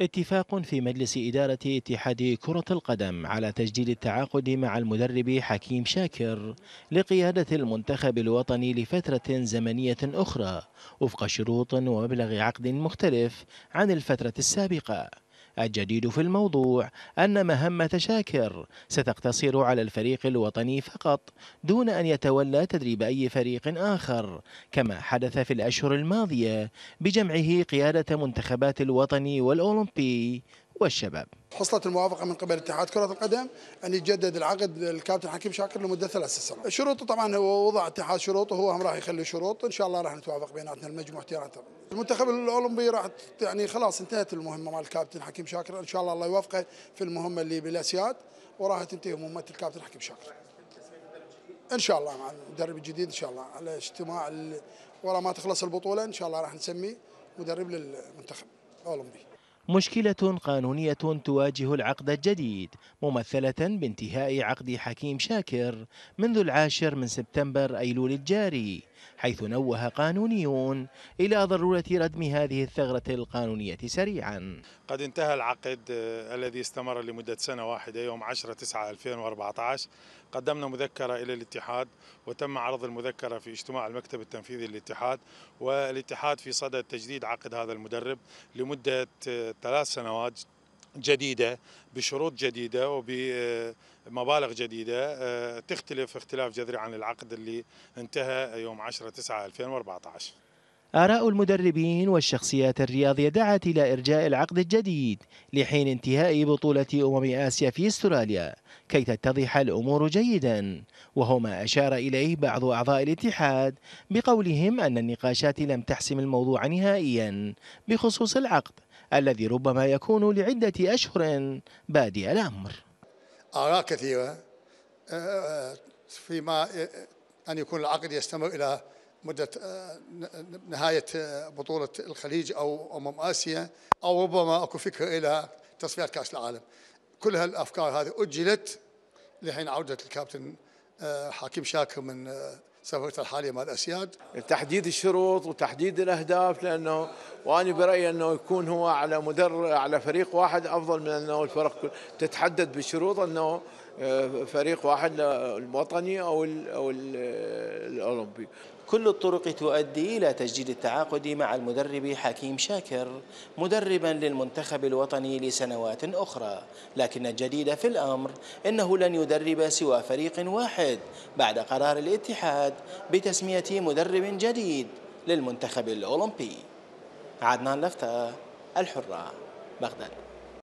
اتفاق في مجلس إدارة اتحاد كرة القدم على تجديد التعاقد مع المدرب حكيم شاكر لقيادة المنتخب الوطني لفترة زمنية أخرى وفق شروط ومبلغ عقد مختلف عن الفترة السابقة الجديد في الموضوع أن مهمة شاكر ستقتصر على الفريق الوطني فقط دون أن يتولى تدريب أي فريق آخر كما حدث في الأشهر الماضية بجمعه قيادة منتخبات الوطني والأولمبي والشباب حصلت الموافقة من قبل اتحاد كرة القدم أن يجدد العقد للكابتن حكيم شاكر لمدة ثلاث سنوات. شروطه طبعا هو وضع اتحاد شروطه هو هم راح يخلي شروط إن شاء الله راح نتوافق بيناتنا المجموعة راح المنتخب الأولمبي راح يعني خلاص انتهت المهمة مع الكابتن حكيم شاكر إن شاء الله الله يوفقه في المهمة اللي بالأسياد وراح تنتهي مهمة الكابتن حكيم شاكر. ان شاء الله مع المدرب الجديد ان شاء الله على اجتماع ورا ما تخلص البطوله ان شاء الله راح نسمي مدرب للمنتخب الاولمبي مشكلة قانونية تواجه العقد الجديد ممثلة بانتهاء عقد حكيم شاكر منذ العاشر من سبتمبر أيلول الجاري حيث نوه قانونيون إلى ضرورة ردم هذه الثغرة القانونية سريعا قد انتهى العقد آه، الذي استمر لمدة سنة واحدة يوم 10 9 2014 قدمنا مذكرة إلى الاتحاد وتم عرض المذكرة في اجتماع المكتب التنفيذي للاتحاد والاتحاد في صدد تجديد عقد هذا المدرب لمدة آه، ثلاث سنوات جديدة بشروط جديدة وبمبالغ آه، جديدة آه، تختلف اختلاف جذري عن العقد اللي انتهى يوم 10 9 2014 آراء المدربين والشخصيات الرياضية دعت إلى إرجاء العقد الجديد لحين انتهاء بطولة أمم آسيا في استراليا كي تتضح الأمور جيدا وهو ما أشار إليه بعض أعضاء الاتحاد بقولهم أن النقاشات لم تحسم الموضوع نهائيا بخصوص العقد الذي ربما يكون لعدة أشهر بادئ الأمر آراء كثيرة آه، آه، فيما آه، أن يكون العقد يستمر إلى مدة آه، نهاية آه، بطولة الخليج أو أمم آسيا أو ربما أكو فكرة إلى تصفيات كأس العالم كل هالأفكار هذه أجلت لحين عودة الكابتن آه، حكيم شاكر من سفرته الحالية مع الأسياد تحديد الشروط وتحديد الأهداف لأنه وانا برايي انه يكون هو على مدر على فريق واحد افضل من انه الفرق تتحدد بشروط انه آه، فريق واحد الوطني او او آه، الاولمبي كل الطرق تؤدي الى تجديد التعاقد مع المدرب حكيم شاكر مدربا للمنتخب الوطني لسنوات اخرى لكن الجديد في الامر انه لن يدرب سوى فريق واحد بعد قرار الاتحاد بتسميه مدرب جديد للمنتخب الاولمبي عدنان لفتة الحرة بغداد